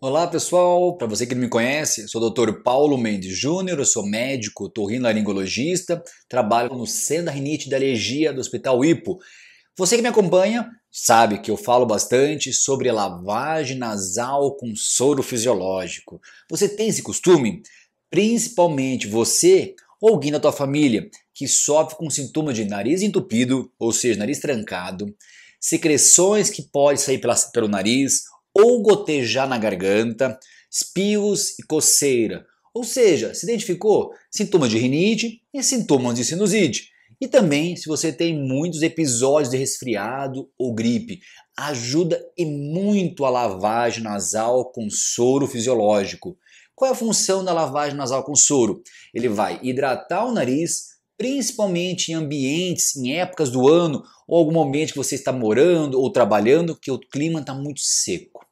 Olá pessoal, para você que não me conhece, sou o Dr. Paulo Mendes Júnior, sou médico, torrinolaringologista, trabalho no Centro Rinite da Alergia do Hospital Ipo. Você que me acompanha sabe que eu falo bastante sobre lavagem nasal com soro fisiológico. Você tem esse costume? Principalmente você ou alguém da tua família que sofre com sintomas de nariz entupido, ou seja, nariz trancado, secreções que podem sair pela, pelo nariz ou gotejar na garganta, espirros e coceira. Ou seja, se identificou sintomas de rinite e sintomas de sinusite. E também se você tem muitos episódios de resfriado ou gripe. Ajuda e muito a lavagem nasal com soro fisiológico. Qual é a função da lavagem nasal com soro? Ele vai hidratar o nariz, principalmente em ambientes, em épocas do ano ou algum momento que você está morando ou trabalhando que o clima está muito seco.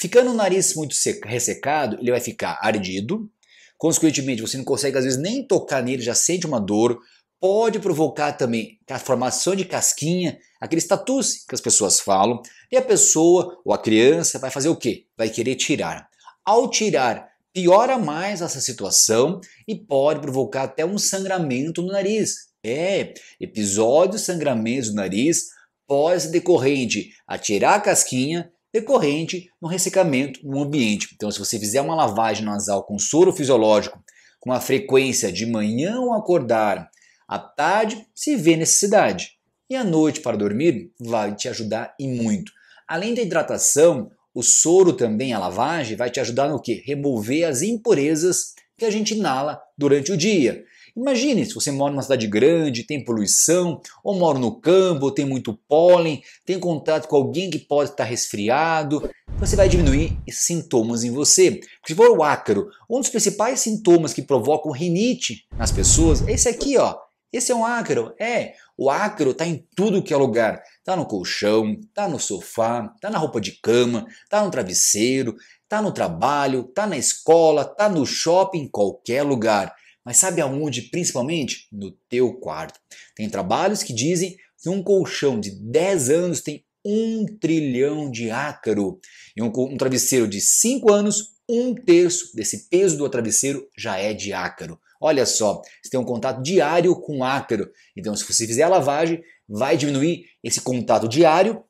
Ficando o nariz muito ressecado, ele vai ficar ardido. Consequentemente, você não consegue às vezes nem tocar nele, já sente uma dor. Pode provocar também a formação de casquinha, aquele status que as pessoas falam. E a pessoa ou a criança vai fazer o quê? Vai querer tirar. Ao tirar, piora mais essa situação e pode provocar até um sangramento no nariz. É, episódios sangramento no nariz pós ser decorrente a tirar a casquinha, decorrente no ressecamento no ambiente. Então, se você fizer uma lavagem nasal com soro fisiológico com a frequência de manhã ao acordar, à tarde, se vê necessidade. E à noite para dormir, vai te ajudar e muito. Além da hidratação, o soro também, a lavagem, vai te ajudar no que? Remover as impurezas que a gente inala durante o dia. Imagine se você mora numa cidade grande, tem poluição, ou mora no campo, tem muito pólen, tem contato com alguém que pode estar resfriado. Você vai diminuir esses sintomas em você. Porque se for o ácaro, um dos principais sintomas que provocam rinite nas pessoas é esse aqui, ó. Esse é um ácaro? É. O ácaro está em tudo que é lugar. Está no colchão, está no sofá, está na roupa de cama, está no travesseiro, está no trabalho, está na escola, está no shopping, em qualquer lugar. Mas sabe aonde principalmente? No teu quarto. Tem trabalhos que dizem que um colchão de 10 anos tem um trilhão de ácaro. E um, um travesseiro de 5 anos, um terço desse peso do travesseiro já é de ácaro. Olha só, você tem um contato diário com ácaro. Então, se você fizer a lavagem, vai diminuir esse contato diário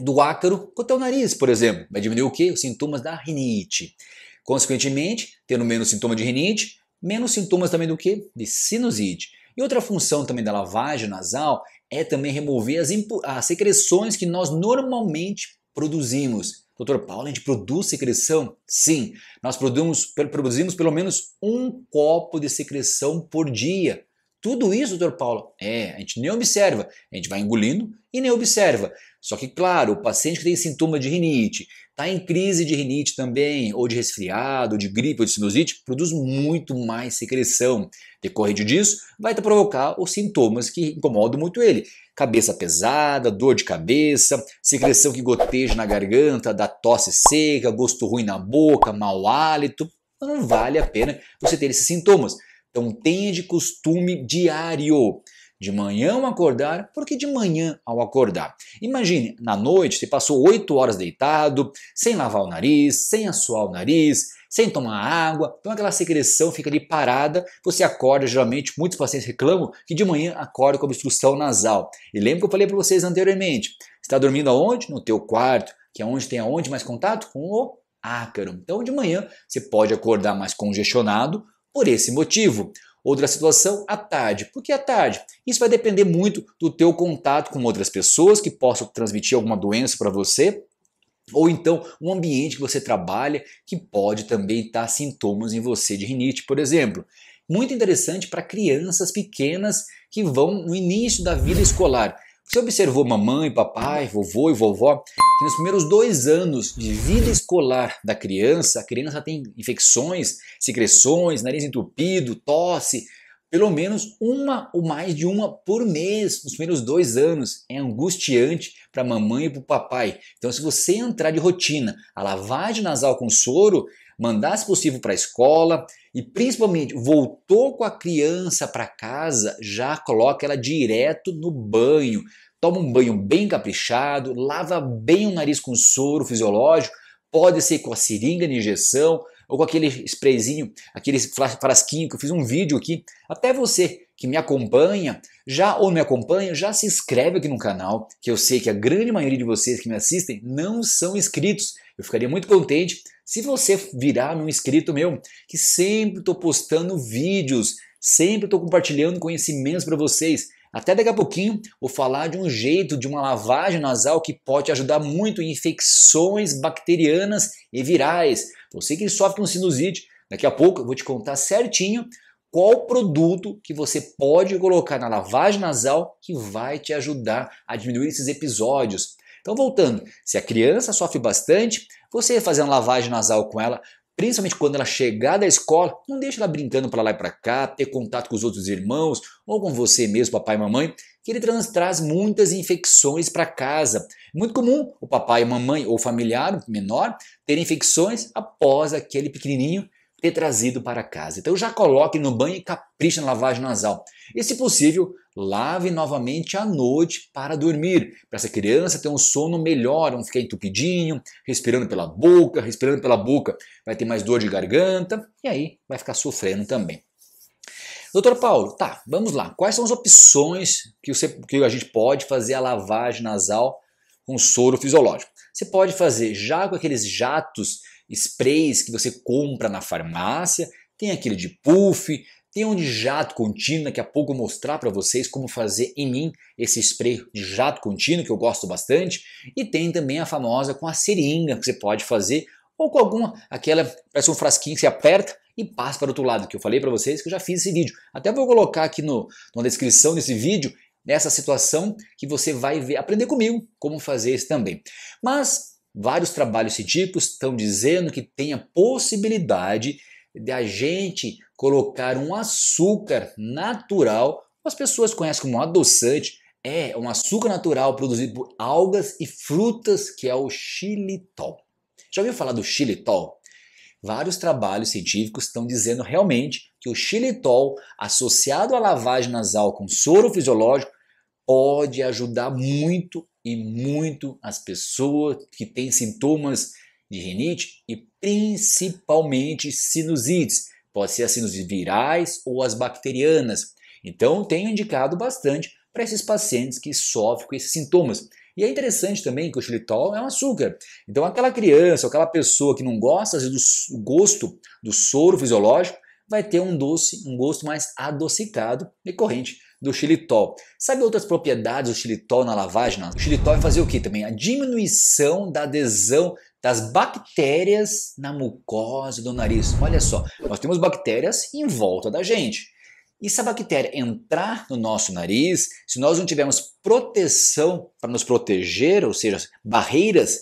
do ácaro com o teu nariz, por exemplo. Vai diminuir o quê? Os sintomas da rinite. Consequentemente, tendo menos sintoma de rinite, menos sintomas também do que de sinusite. E outra função também da lavagem nasal é também remover as, as secreções que nós normalmente produzimos. Doutor Paulo, a gente produz secreção? Sim, nós produzimos, produzimos pelo menos um copo de secreção por dia. Tudo isso, doutor Paulo? É, a gente nem observa. A gente vai engolindo e nem observa. Só que, claro, o paciente que tem sintoma de rinite, está em crise de rinite também, ou de resfriado, de gripe, ou de sinusite, produz muito mais secreção. Decorrente disso, vai te provocar os sintomas que incomodam muito ele. Cabeça pesada, dor de cabeça, secreção que goteja na garganta, da tosse seca, gosto ruim na boca, mau hálito. Então, não vale a pena você ter esses sintomas. Então tenha de costume diário. De manhã ao acordar, porque de manhã ao acordar. Imagine, na noite você passou 8 horas deitado, sem lavar o nariz, sem assoar o nariz, sem tomar água, então aquela secreção fica ali parada, você acorda, geralmente muitos pacientes reclamam que de manhã acorda com obstrução nasal. E lembra que eu falei para vocês anteriormente, está dormindo aonde? No teu quarto, que é onde tem aonde mais contato com o ácaro. Então de manhã você pode acordar mais congestionado por esse motivo outra situação à tarde. Por que à tarde? Isso vai depender muito do teu contato com outras pessoas que possam transmitir alguma doença para você ou então um ambiente que você trabalha que pode também estar tá sintomas em você de rinite, por exemplo. Muito interessante para crianças pequenas que vão no início da vida escolar. Você observou mamãe, papai, vovô e vovó que nos primeiros dois anos de vida escolar da criança, a criança tem infecções, secreções, nariz entupido, tosse, pelo menos uma ou mais de uma por mês nos primeiros dois anos. É angustiante para a mamãe e para o papai. Então, se você entrar de rotina, a lavagem nasal com soro, mandar, se possível, para a escola e, principalmente, voltou com a criança para casa, já coloca ela direto no banho. Toma um banho bem caprichado, lava bem o nariz com soro fisiológico, pode ser com a seringa de injeção ou com aquele sprayzinho, aquele frasquinho que eu fiz um vídeo aqui. Até você que me acompanha, já ou me acompanha, já se inscreve aqui no canal, que eu sei que a grande maioria de vocês que me assistem não são inscritos. Eu ficaria muito contente se você virar um inscrito meu, que sempre estou postando vídeos, sempre estou compartilhando conhecimentos para vocês. Até daqui a pouquinho vou falar de um jeito de uma lavagem nasal que pode ajudar muito em infecções bacterianas e virais. Você que sofre com sinusite, daqui a pouco eu vou te contar certinho qual produto que você pode colocar na lavagem nasal que vai te ajudar a diminuir esses episódios. Então, voltando, se a criança sofre bastante, você fazendo lavagem nasal com ela, principalmente quando ela chegar da escola, não deixe ela brincando para lá e para cá, ter contato com os outros irmãos ou com você mesmo, papai e mamãe, que ele traz muitas infecções para casa. muito comum o papai e mamãe ou familiar menor ter infecções após aquele pequenininho ter trazido para casa. Então já coloque no banho e capricha na lavagem nasal. E se possível, lave novamente à noite para dormir, para essa criança ter um sono melhor, não ficar entupidinho, respirando pela boca, respirando pela boca, vai ter mais dor de garganta e aí vai ficar sofrendo também. Doutor Paulo, tá, vamos lá. Quais são as opções que, você, que a gente pode fazer a lavagem nasal com soro fisiológico? Você pode fazer já com aqueles jatos, sprays que você compra na farmácia, tem aquele de puff, tem um de jato contínuo, daqui a pouco eu vou mostrar para vocês como fazer em mim esse spray de jato contínuo, que eu gosto bastante. E tem também a famosa com a seringa, que você pode fazer, ou com alguma, aquela, parece um frasquinho que você aperta e passa para o outro lado, que eu falei para vocês que eu já fiz esse vídeo. Até vou colocar aqui no, na descrição desse vídeo, nessa situação, que você vai ver, aprender comigo como fazer isso também. Mas vários trabalhos científicos estão dizendo que tem a possibilidade de a gente colocar um açúcar natural, as pessoas conhecem como adoçante, é um açúcar natural produzido por algas e frutas que é o xilitol. Já ouviu falar do xilitol? Vários trabalhos científicos estão dizendo realmente que o xilitol associado à lavagem nasal com soro fisiológico pode ajudar muito e muito as pessoas que têm sintomas de rinite e principalmente sinusites. Pode ser as sinusite virais ou as bacterianas. Então, tenho indicado bastante para esses pacientes que sofrem com esses sintomas. E é interessante também que o xilitol é um açúcar. Então, aquela criança aquela pessoa que não gosta do gosto do soro fisiológico vai ter um doce, um gosto mais adocicado decorrente do xilitol. Sabe outras propriedades do xilitol na lavagem? O xilitol vai fazer o que também? A diminuição da adesão das bactérias na mucosa do nariz. Olha só, nós temos bactérias em volta da gente. E se a bactéria entrar no nosso nariz, se nós não tivermos proteção para nos proteger, ou seja, barreiras,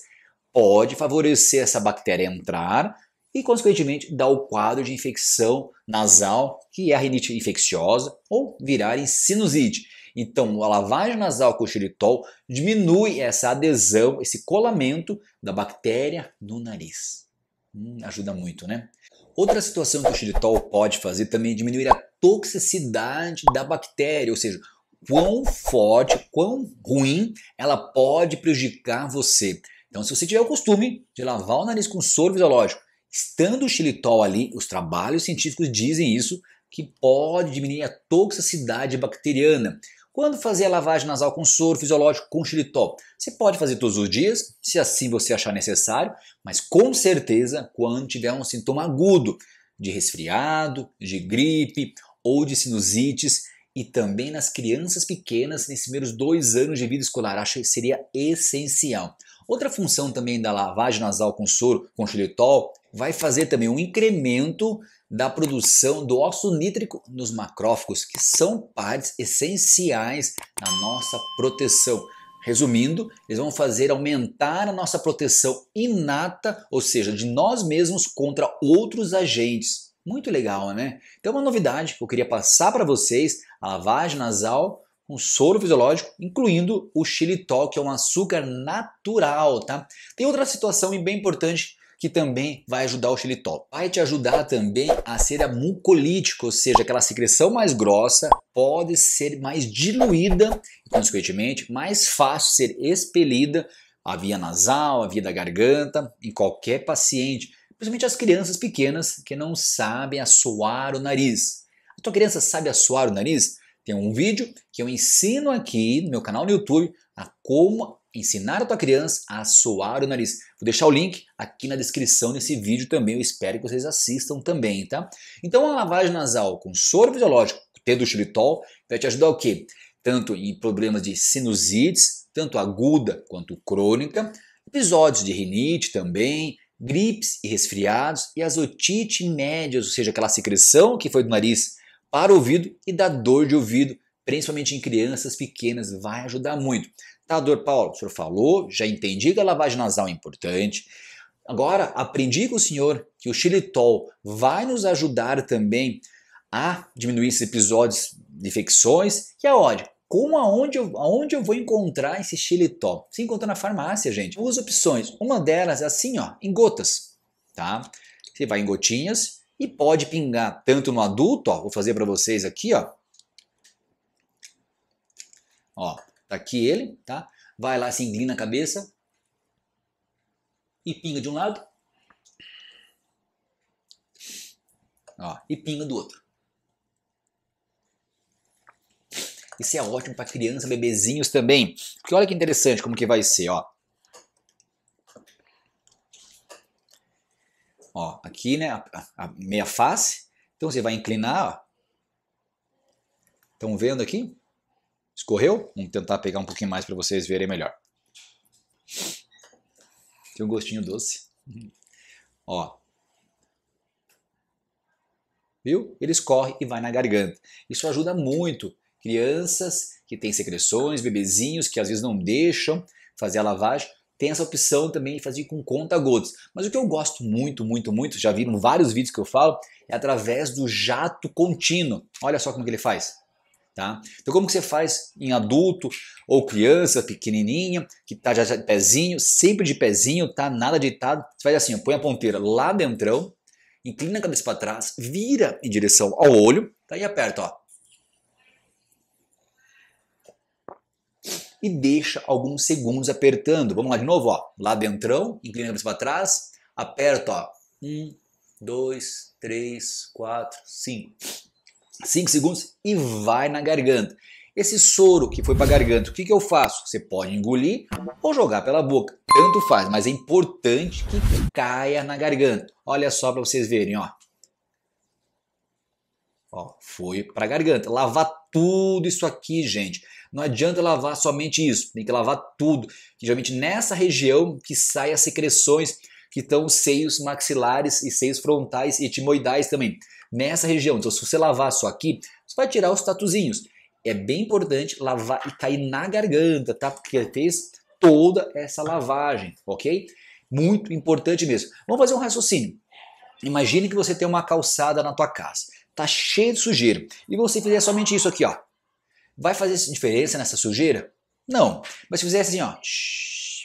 pode favorecer essa bactéria entrar e, consequentemente, dar o quadro de infecção nasal, que é a rinite infecciosa, ou virar em sinusite. Então, a lavagem nasal com xilitol diminui essa adesão, esse colamento da bactéria no nariz. Hum, ajuda muito, né? Outra situação que o xilitol pode fazer também é diminuir a toxicidade da bactéria, ou seja, quão forte, quão ruim ela pode prejudicar você. Então, se você tiver o costume de lavar o nariz com soro fisiológico, estando o xilitol ali, os trabalhos científicos dizem isso, que pode diminuir a toxicidade bacteriana. Quando fazer a lavagem nasal com soro fisiológico com xilitol? Você pode fazer todos os dias, se assim você achar necessário, mas com certeza quando tiver um sintoma agudo de resfriado, de gripe ou de sinusites e também nas crianças pequenas nesses primeiros dois anos de vida escolar, acho que seria essencial. Outra função também da lavagem nasal com soro, com xilitol, vai fazer também um incremento da produção do óxido nítrico nos macrófagos, que são partes essenciais na nossa proteção. Resumindo, eles vão fazer aumentar a nossa proteção inata, ou seja, de nós mesmos contra outros agentes. Muito legal, né? Então, uma novidade que eu queria passar para vocês: a lavagem nasal um soro fisiológico, incluindo o xilitol, que é um açúcar natural, tá? Tem outra situação bem importante que também vai ajudar o xilitol. Vai te ajudar também a ser mucolítica, ou seja, aquela secreção mais grossa pode ser mais diluída e, consequentemente, mais fácil ser expelida a via nasal, a via da garganta, em qualquer paciente, principalmente as crianças pequenas que não sabem assoar o nariz. A tua criança sabe assoar o nariz? Tem um vídeo que eu ensino aqui no meu canal no YouTube a como ensinar a tua criança a soar o nariz. Vou deixar o link aqui na descrição desse vídeo também, eu espero que vocês assistam também, tá? Então a lavagem nasal com soro fisiológico, do xilitol, vai te ajudar o quê? Tanto em problemas de sinusites, tanto aguda quanto crônica, episódios de rinite também, gripes e resfriados e as otite médias, ou seja, aquela secreção que foi do nariz para o ouvido e da dor de ouvido, principalmente em crianças pequenas, vai ajudar muito. Tá, dor, Paulo, o senhor falou, já entendi que a lavagem nasal é importante. Agora, aprendi com o senhor que o xilitol vai nos ajudar também a diminuir esses episódios de infecções. E aonde? É Como aonde eu, aonde eu vou encontrar esse xilitol? Se encontra na farmácia, gente. Duas opções. Uma delas é assim, ó, em gotas, tá? Você vai em gotinhas e pode pingar tanto no adulto, ó, vou fazer para vocês aqui, ó. Ó, tá aqui ele, tá? Vai lá, se inclina a cabeça e pinga de um lado. Ó, e pinga do outro. Isso é ótimo para criança, bebezinhos também. Porque olha que interessante como que vai ser, ó. ó, aqui, né, a, a, meia face. Então você vai inclinar, ó. Estão vendo aqui? Escorreu? Vamos tentar pegar um pouquinho mais para vocês verem melhor. Tem um gostinho doce. Uhum. Ó. Viu? Ele escorre e vai na garganta. Isso ajuda muito crianças que têm secreções, bebezinhos que às vezes não deixam fazer a lavagem tem essa opção também de fazer com conta gotas. Mas o que eu gosto muito, muito, muito, já viram vários vídeos que eu falo, é através do jato contínuo. Olha só como que ele faz. Tá? Então como que você faz em adulto ou criança pequenininha, que tá já de pezinho, sempre de pezinho, tá nada deitado, você faz assim, ó, põe a ponteira lá dentro, inclina a cabeça para trás, vira em direção ao olho, tá? e aperta, ó. e deixa alguns segundos apertando. Vamos lá de novo, ó. Lá dentrão, inclina a cabeça para trás, aperta, ó. Um, dois, três, quatro, cinco. Cinco segundos e vai na garganta. Esse soro que foi para a garganta, o que, que eu faço? Você pode engolir ou jogar pela boca. Tanto faz, mas é importante que caia na garganta. Olha só para vocês verem, ó. Ó, foi para garganta. Lavar tudo isso aqui, gente. Não adianta lavar somente isso, tem que lavar tudo. Que, geralmente nessa região que saem as secreções que estão os seios maxilares e seios frontais e etimoidais também. Nessa região. Então, se você lavar só aqui, você vai tirar os tatuzinhos. É bem importante lavar e cair na garganta, tá? Porque fez toda essa lavagem, ok? Muito importante mesmo. Vamos fazer um raciocínio. Imagine que você tem uma calçada na tua casa, tá cheia de sujeira, e você fizer somente isso aqui, ó. Vai fazer diferença nessa sujeira? Não. Mas se fizer assim, ó,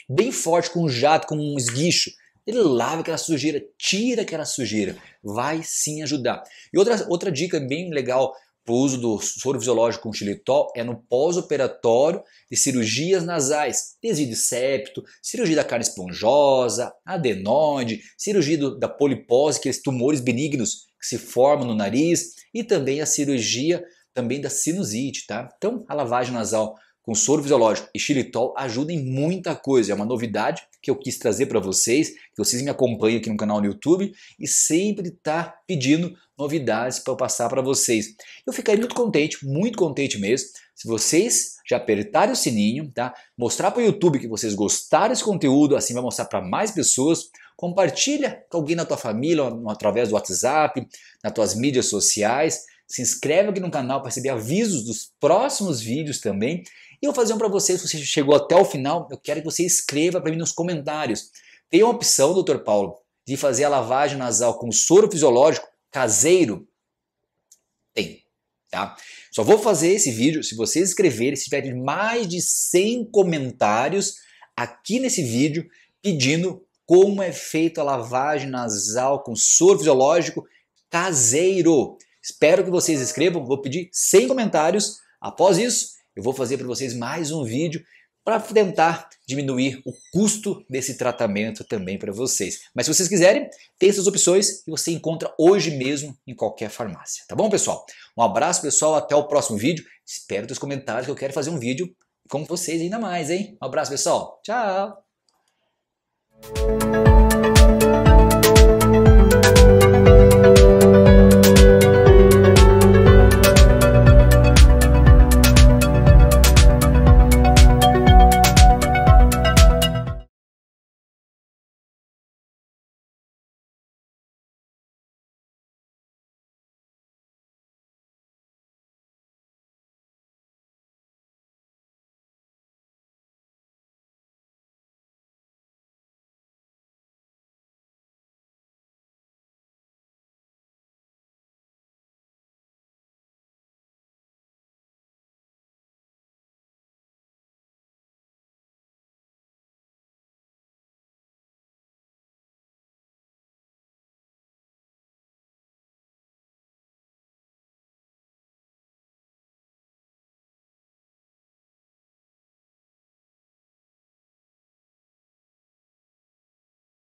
bem forte com um jato, com um esguicho, ele lava aquela sujeira, tira aquela sujeira, vai sim ajudar. E outra, outra dica bem legal para o uso do soro fisiológico com xilitol é no pós-operatório de cirurgias nasais, desvio de septo, cirurgia da carne esponjosa, adenoide, cirurgia do, da polipose, aqueles tumores benignos que se formam no nariz, e também a cirurgia também da sinusite, tá? Então, a lavagem nasal com soro fisiológico e xilitol ajuda em muita coisa. É uma novidade que eu quis trazer para vocês, que vocês me acompanham aqui no canal no YouTube e sempre está pedindo novidades para eu passar para vocês. Eu ficaria muito contente, muito contente mesmo, se vocês já apertarem o sininho, tá? Mostrar para o YouTube que vocês gostaram desse conteúdo, assim vai mostrar para mais pessoas. Compartilha com alguém na tua família, através do WhatsApp, nas tuas mídias sociais se inscreve aqui no canal para receber avisos dos próximos vídeos também. E eu vou fazer um para você, se você chegou até o final, eu quero que você escreva para mim nos comentários. Tem uma opção, doutor Paulo, de fazer a lavagem nasal com soro fisiológico caseiro? Tem, tá? Só vou fazer esse vídeo se vocês escreverem, se tiver mais de 100 comentários aqui nesse vídeo pedindo como é feito a lavagem nasal com soro fisiológico caseiro. Espero que vocês escrevam, vou pedir 100 comentários. Após isso, eu vou fazer para vocês mais um vídeo para tentar diminuir o custo desse tratamento também para vocês. Mas se vocês quiserem, tem essas opções que você encontra hoje mesmo em qualquer farmácia. Tá bom, pessoal? Um abraço, pessoal. Até o próximo vídeo. Espero os comentários que eu quero fazer um vídeo com vocês ainda mais, hein? Um abraço, pessoal. Tchau!